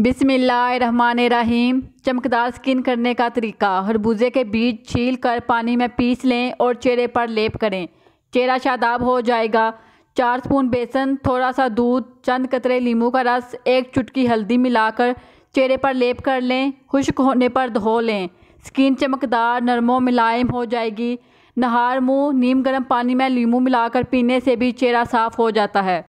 बिसमीम चमकदार स्किन करने का तरीका हरबूजे के बीज छील कर पानी में पीस लें और चेहरे पर लेप करें चेहरा शादाब हो जाएगा चार स्पून बेसन थोड़ा सा दूध चंद कतरे नींबू का रस एक चुटकी हल्दी मिलाकर चेहरे पर लेप कर लें खुश्क होने पर धो लें स्किन चमकदार नरमो मुलायम हो जाएगी नहार मुँह नीम गर्म पानी में लीम मिलाकर पीने से भी चेहरा साफ़ हो जाता है